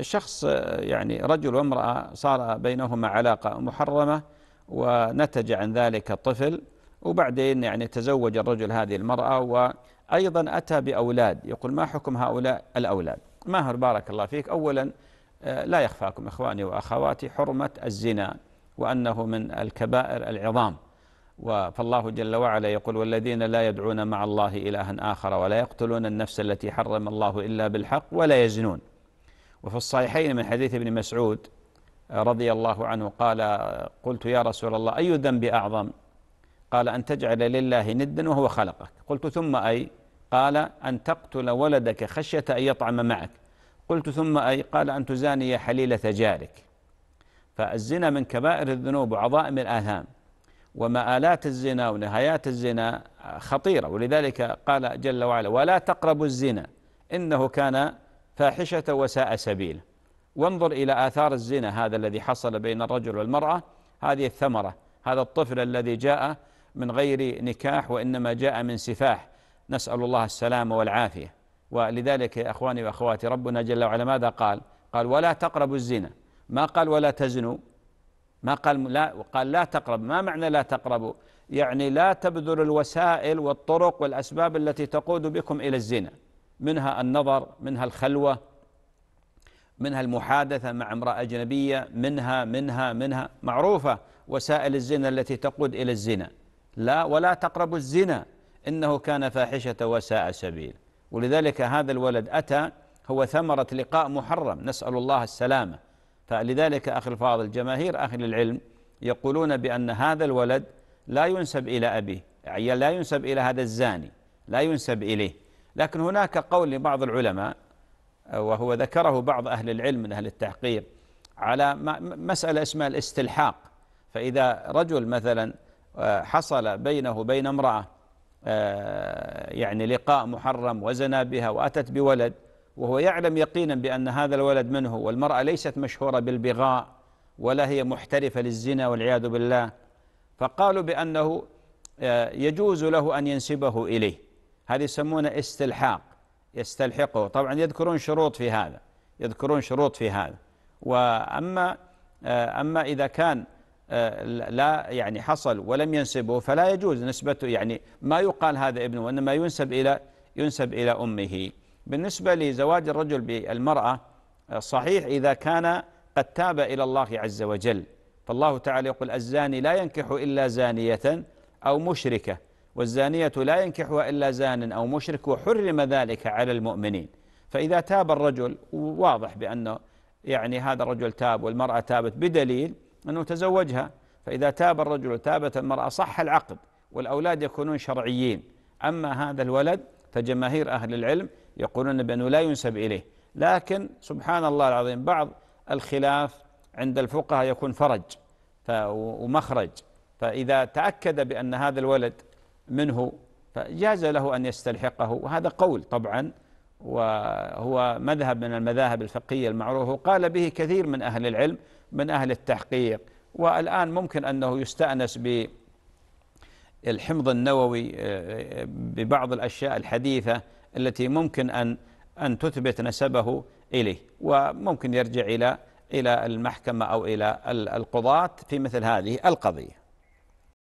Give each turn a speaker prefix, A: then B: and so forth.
A: شخص يعني رجل وامرأة صار بينهما علاقة محرمة ونتج عن ذلك طفل وبعدين يعني تزوج الرجل هذه المرأة وأيضا أتى بأولاد يقول ما حكم هؤلاء الأولاد ماهر بارك الله فيك أولا آه، لا يخفاكم إخواني وأخواتي حرمة الزنا وأنه من الكبائر العظام فالله جل وعلا يقول والذين لا يدعون مع الله إلها آخر ولا يقتلون النفس التي حرم الله إلا بالحق ولا يزنون وفي الصحيحين من حديث ابن مسعود آه، رضي الله عنه قال قلت يا رسول الله أي ذنب أعظم قال أن تجعل لله ندا وهو خلقك قلت ثم أي قال أن تقتل ولدك خشية أن يطعم معك قلت ثم أي قال أن تزاني حليلة جارك فالزنا من كبائر الذنوب وعظائم الآثام ومآلات الزنا ونهايات الزنا آه، خطيرة ولذلك قال جل وعلا ولا تقربوا الزنا إنه كان فاحشة وساء سبيلا وانظر إلى آثار الزنا هذا الذي حصل بين الرجل والمرأة هذه الثمرة هذا الطفل الذي جاء من غير نكاح وإنما جاء من سفاح نسأل الله السلامة والعافية ولذلك يا أخواني وأخواتي ربنا جل وعلا ماذا قال قال ولا تقربوا الزنا ما قال ولا تزنوا ما قال لا قال لا تقرب ما معنى لا تقربوا يعني لا تبذلوا الوسائل والطرق والأسباب التي تقود بكم إلى الزنا منها النظر منها الخلوة منها المحادثة مع امرأة أجنبية منها منها منها معروفة وسائل الزنا التي تقود إلى الزنا لا ولا تقربوا الزنا إنه كان فاحشة وساء سبيل ولذلك هذا الولد أتى هو ثمرة لقاء محرم نسأل الله السلامة فلذلك أخي الفاضل جماهير أهل العلم يقولون بأن هذا الولد لا ينسب إلى أبيه يعني لا ينسب إلى هذا الزاني لا ينسب إليه لكن هناك قول لبعض العلماء آه، وهو ذكره بعض أهل العلم من أهل التحقيق على مسألة اسمها الاستلحاق فإذا رجل مثلا آه، حصل بينه وبين امرأة آه، يعني لقاء محرم وزنا بها وأتت بولد وهو يعلم يقينا بأن هذا الولد منه والمرأة ليست مشهورة بالبغاء ولا هي محترفة للزنا والعياذ بالله فقالوا بأنه يجوز له أن ينسبه إليه هذا يسمونه استلحاق يستلحقه طبعا يذكرون شروط في هذا يذكرون شروط في هذا وأما آه، أما إذا كان آه، لا يعني حصل ولم ينسبه فلا يجوز نسبته يعني ما يقال هذا ابنه وإنما ينسب إلى ينسب إلى أمه بالنسبة لزواج الرجل بالمرأة آه، صحيح إذا كان قد تاب إلى الله عز وجل فالله تعالى يقول الزاني لا ينكح إلا زانية أو مشركة والزانية لا ينكحها إلا زان أو مشرك وحرم ذلك على المؤمنين فإذا تاب الرجل واضح بأنه يعني هذا الرجل تاب والمرأة تابت بدليل أنه تزوجها فإذا تاب الرجل وتابت المرأة صح العقد والأولاد يكونون شرعيين أما هذا الولد فجماهير أهل العلم يقولون بأنه لا ينسب إليه لكن سبحان الله العظيم بعض الخلاف عند الفقهاء يكون فرج ومخرج فإذا تأكد بأن هذا الولد منه فجاز له أن يستلحقه وهذا قول طبعا وهو مذهب من المذاهب الفقهية المعروفة وقال به كثير من أهل العلم من أهل التحقيق والآن ممكن أنه يستأنس بالحمض النووي آه، آه، ببعض الأشياء الحديثة التي ممكن أن أن تثبت نسبه إليه وممكن يرجع إلى إلى المحكمة أو إلى القضاة في مثل هذه القضية